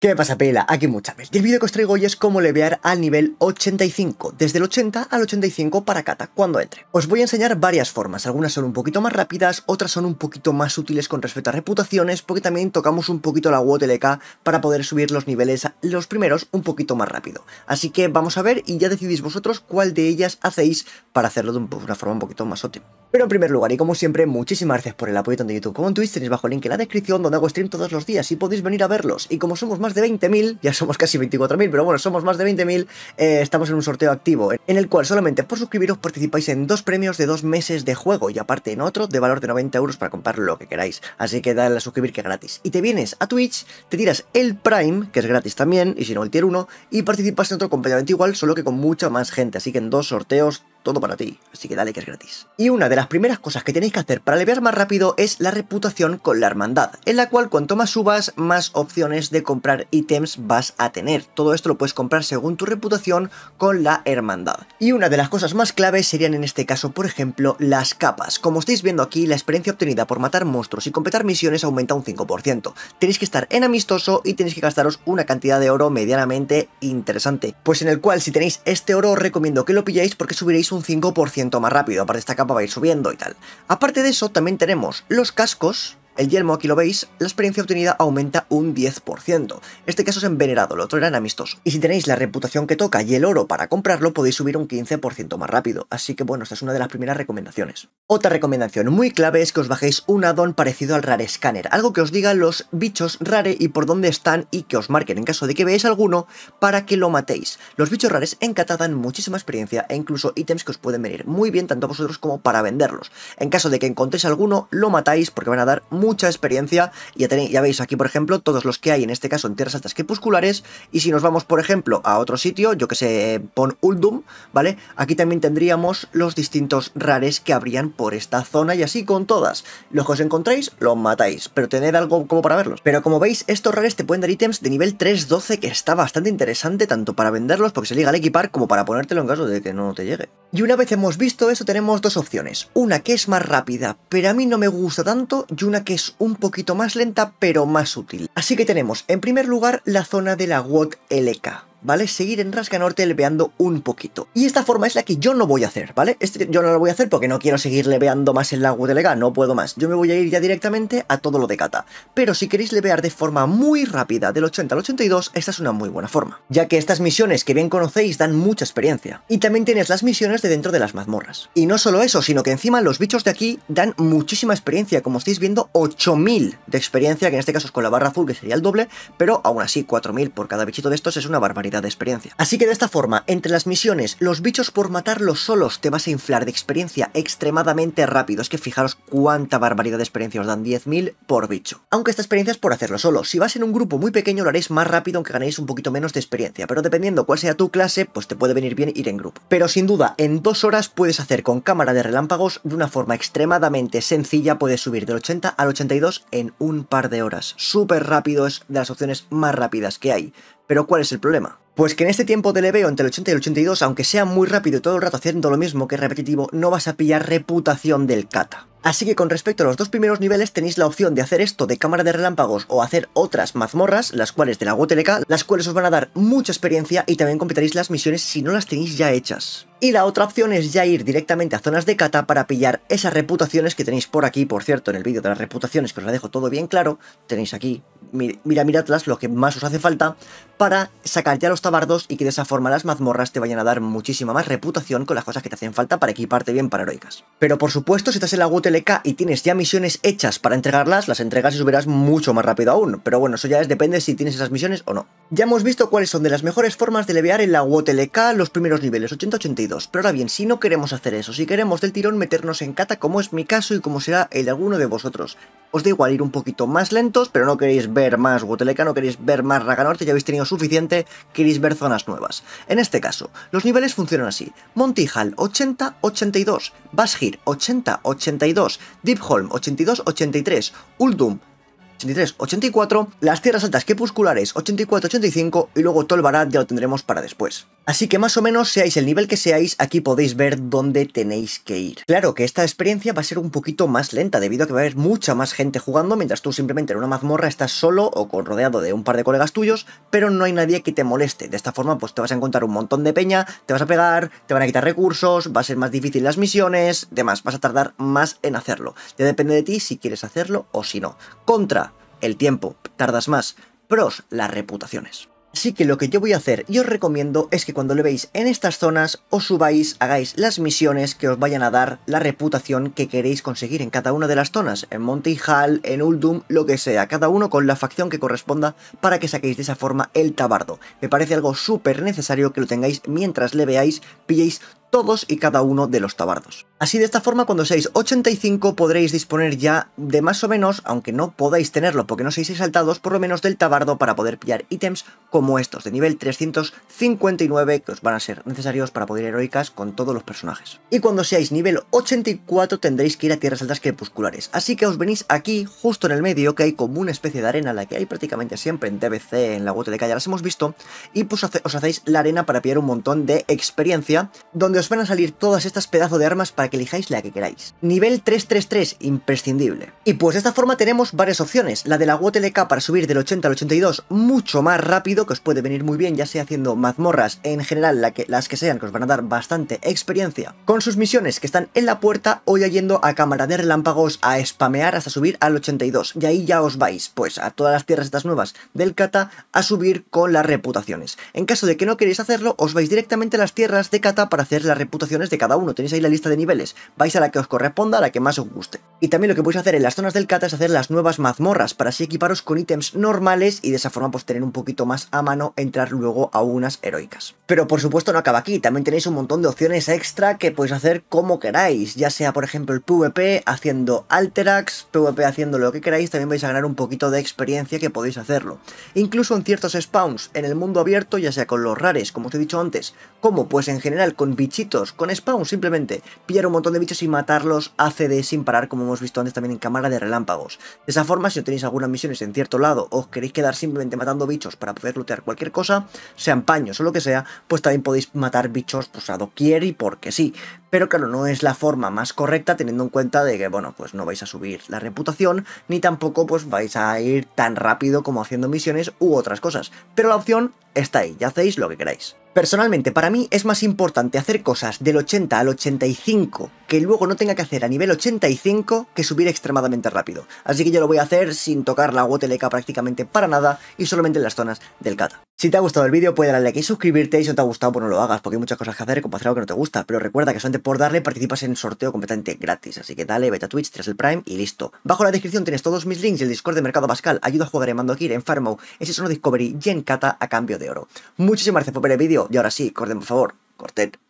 ¿Qué pasa, Pela? Aquí muchas Y el vídeo que os traigo hoy es cómo levear al nivel 85, desde el 80 al 85 para Kata cuando entre. Os voy a enseñar varias formas, algunas son un poquito más rápidas, otras son un poquito más útiles con respecto a reputaciones, porque también tocamos un poquito la WOTLK para poder subir los niveles, los primeros, un poquito más rápido. Así que vamos a ver y ya decidís vosotros cuál de ellas hacéis para hacerlo de una forma un poquito más óptima. Pero en primer lugar, y como siempre, muchísimas gracias por el apoyo tanto en YouTube como en Twitch, tenéis bajo el link en la descripción donde hago stream todos los días y podéis venir a verlos. Y como somos más de 20.000, ya somos casi 24.000, pero bueno, somos más de 20.000, eh, estamos en un sorteo activo, en el cual solamente por suscribiros participáis en dos premios de dos meses de juego y aparte en otro de valor de 90 euros para comprar lo que queráis. Así que dale a suscribir que es gratis. Y te vienes a Twitch, te tiras el Prime, que es gratis también, y si no el Tier 1, y participas en otro completamente igual, solo que con mucha más gente. Así que en dos sorteos todo para ti, así que dale que es gratis. Y una de las primeras cosas que tenéis que hacer para levear más rápido es la reputación con la hermandad, en la cual cuanto más subas, más opciones de comprar ítems vas a tener. Todo esto lo puedes comprar según tu reputación con la hermandad. Y una de las cosas más claves serían en este caso, por ejemplo, las capas. Como estáis viendo aquí, la experiencia obtenida por matar monstruos y completar misiones aumenta un 5%. Tenéis que estar en amistoso y tenéis que gastaros una cantidad de oro medianamente interesante, pues en el cual si tenéis este oro os recomiendo que lo pilléis porque subiréis un 5% más rápido, aparte esta capa va a ir subiendo y tal. Aparte de eso, también tenemos los cascos, el yelmo aquí lo veis, la experiencia obtenida aumenta un 10%. Este caso es envenenado, el otro era en amistoso. Y si tenéis la reputación que toca y el oro para comprarlo, podéis subir un 15% más rápido. Así que bueno, esta es una de las primeras recomendaciones. Otra recomendación muy clave es que os bajéis un addon parecido al Rare Scanner, algo que os diga los bichos rare y por dónde están y que os marquen en caso de que veáis alguno para que lo matéis. Los bichos rares en muchísima experiencia e incluso ítems que os pueden venir muy bien tanto a vosotros como para venderlos. En caso de que encontréis alguno, lo matáis porque van a dar mucha experiencia. Ya, tenéis, ya veis aquí, por ejemplo, todos los que hay, en este caso, en tierras altas crepusculares. Y si nos vamos, por ejemplo, a otro sitio, yo que sé, pon Uldum, ¿vale? Aquí también tendríamos los distintos rares que habrían por esta zona y así con todas. Los que os encontráis, los matáis, pero tener algo como para verlos. Pero como veis, estos rares te pueden dar ítems de nivel 312 que está bastante interesante, tanto para venderlos porque se liga al equipar, como para ponértelo en caso de que no te llegue. Y una vez hemos visto eso, tenemos dos opciones. Una que es más rápida, pero a mí no me gusta tanto, y una que que es un poquito más lenta pero más útil. Así que tenemos en primer lugar la zona de la WOT LK. ¿vale? Seguir en Rasga Norte leveando un poquito. Y esta forma es la que yo no voy a hacer, ¿vale? Este yo no lo voy a hacer porque no quiero seguir leveando más el lago de Lega, no puedo más. Yo me voy a ir ya directamente a todo lo de Kata. Pero si queréis levear de forma muy rápida, del 80 al 82, esta es una muy buena forma. Ya que estas misiones que bien conocéis dan mucha experiencia. Y también tienes las misiones de dentro de las mazmorras. Y no solo eso, sino que encima los bichos de aquí dan muchísima experiencia. Como estáis viendo, 8000 de experiencia, que en este caso es con la barra azul, que sería el doble, pero aún así 4000 por cada bichito de estos es una barbaridad de experiencia. Así que de esta forma, entre las misiones, los bichos por matarlos solos te vas a inflar de experiencia extremadamente rápido. Es que fijaros cuánta barbaridad de experiencia os dan, 10.000 por bicho. Aunque esta experiencia es por hacerlo solo. Si vas en un grupo muy pequeño lo haréis más rápido aunque ganéis un poquito menos de experiencia, pero dependiendo cuál sea tu clase, pues te puede venir bien ir en grupo. Pero sin duda, en dos horas puedes hacer con cámara de relámpagos de una forma extremadamente sencilla, puedes subir del 80 al 82 en un par de horas. Súper rápido, es de las opciones más rápidas que hay. Pero ¿cuál es el problema? Pues que en este tiempo de leveo entre el 80 y el 82, aunque sea muy rápido todo el rato haciendo lo mismo que repetitivo, no vas a pillar reputación del kata. Así que con respecto a los dos primeros niveles tenéis la opción de hacer esto de cámara de relámpagos o hacer otras mazmorras, las cuales de la WTLK, las cuales os van a dar mucha experiencia y también completaréis las misiones si no las tenéis ya hechas. Y la otra opción es ya ir directamente a zonas de cata para pillar esas reputaciones que tenéis por aquí, por cierto, en el vídeo de las reputaciones que os la dejo todo bien claro, tenéis aquí, mira, miradlas lo que más os hace falta para sacar ya los tabardos y que de esa forma las mazmorras te vayan a dar muchísima más reputación con las cosas que te hacen falta para equiparte bien para heroicas. Pero por supuesto, si estás en la WTLK y tienes ya misiones hechas para entregarlas, las entregas y subirás mucho más rápido aún. Pero bueno, eso ya es, depende si tienes esas misiones o no. Ya hemos visto cuáles son de las mejores formas de levear en la WTLK los primeros niveles 80-82, pero ahora bien, si no queremos hacer eso, si queremos del tirón meternos en cata como es mi caso y como será el de alguno de vosotros, os da igual ir un poquito más lentos, pero no queréis ver más WTLK, no queréis ver más Raganorte, ya habéis tenido suficiente, ver zonas nuevas. En este caso, los niveles funcionan así. Monty Hall 80-82, Bashir 80-82, Deep Holm 82-83, Uldum 83, 84, las tierras altas crepusculares 84, 85 y luego Tolvarad ya lo tendremos para después. Así que más o menos seáis el nivel que seáis, aquí podéis ver dónde tenéis que ir. Claro que esta experiencia va a ser un poquito más lenta debido a que va a haber mucha más gente jugando mientras tú simplemente en una mazmorra estás solo o con, rodeado de un par de colegas tuyos, pero no hay nadie que te moleste. De esta forma pues te vas a encontrar un montón de peña, te vas a pegar, te van a quitar recursos, va a ser más difícil las misiones, demás, vas a tardar más en hacerlo. Ya depende de ti si quieres hacerlo o si no. Contra, el tiempo, tardas más. Pros, las reputaciones. Así que lo que yo voy a hacer y os recomiendo es que cuando le veis en estas zonas os subáis, hagáis las misiones que os vayan a dar la reputación que queréis conseguir en cada una de las zonas, en Monty Hall, en Uldum, lo que sea, cada uno con la facción que corresponda para que saquéis de esa forma el tabardo. Me parece algo súper necesario que lo tengáis mientras le veáis, pilléis todos y cada uno de los tabardos. Así de esta forma cuando seáis 85 podréis disponer ya de más o menos, aunque no podáis tenerlo porque no seáis saltados, por lo menos del tabardo para poder pillar ítems como estos de nivel 359 que os van a ser necesarios para poder heroicas con todos los personajes. Y cuando seáis nivel 84 tendréis que ir a tierras altas crepusculares, así que os venís aquí justo en el medio que hay como una especie de arena la que hay prácticamente siempre en DBC, en la gota de calle, las hemos visto, y pues os hacéis la arena para pillar un montón de experiencia donde os van a salir todas estas pedazos de armas para que elijáis la que queráis. Nivel 333, imprescindible. Y pues de esta forma tenemos varias opciones. La de la WTLK para subir del 80 al 82 mucho más rápido, que os puede venir muy bien, ya sea haciendo mazmorras, en general las que sean, que os van a dar bastante experiencia, con sus misiones que están en la puerta o ya yendo a cámara de relámpagos a spamear hasta subir al 82. Y ahí ya os vais, pues, a todas las tierras estas nuevas del Kata a subir con las reputaciones. En caso de que no queréis hacerlo, os vais directamente a las tierras de Kata para hacer las reputaciones de cada uno. Tenéis ahí la lista de niveles. Vais a la que os corresponda, a la que más os guste. Y también lo que podéis hacer en las zonas del kata es hacer las nuevas mazmorras, para así equiparos con ítems normales y de esa forma pues tener un poquito más a mano entrar luego a unas heroicas. Pero por supuesto no acaba aquí, también tenéis un montón de opciones extra que podéis hacer como queráis, ya sea por ejemplo el PvP haciendo Alterax, PvP haciendo lo que queráis, también vais a ganar un poquito de experiencia que podéis hacerlo. Incluso en ciertos spawns, en el mundo abierto, ya sea con los rares, como os he dicho antes, como pues en general con bichitos, con spawns simplemente, pillar un montón de bichos y matarlos hace de sin parar como hemos visto antes también en cámara de relámpagos. De esa forma, si no tenéis algunas misiones en cierto lado o os queréis quedar simplemente matando bichos para poder lootear cualquier cosa, sean paños o lo que sea, pues también podéis matar bichos pues a doquier y porque sí. Pero claro, no es la forma más correcta teniendo en cuenta de que, bueno, pues no vais a subir la reputación, ni tampoco pues vais a ir tan rápido como haciendo misiones u otras cosas. Pero la opción está ahí, ya hacéis lo que queráis. Personalmente, para mí es más importante hacer cosas del 80 al 85 que luego no tenga que hacer a nivel 85 que subir extremadamente rápido. Así que yo lo voy a hacer sin tocar la WTLK prácticamente para nada y solamente en las zonas del kata. Si te ha gustado el vídeo, puedes darle like y suscribirte. Y si no te ha gustado, pues no lo hagas, porque hay muchas cosas que hacer, como hacer algo que no te gusta. Pero recuerda que solamente por darle participas en sorteo completamente gratis. Así que dale, vete a Twitch, tras el Prime y listo. Bajo la descripción tienes todos mis links, el Discord de Mercado Pascal, ayuda a jugar en Mando Kir, en Farmo, ese uno Discovery y en Kata a cambio de oro. Muchísimas gracias por ver el vídeo y ahora sí, corten, por favor, corten.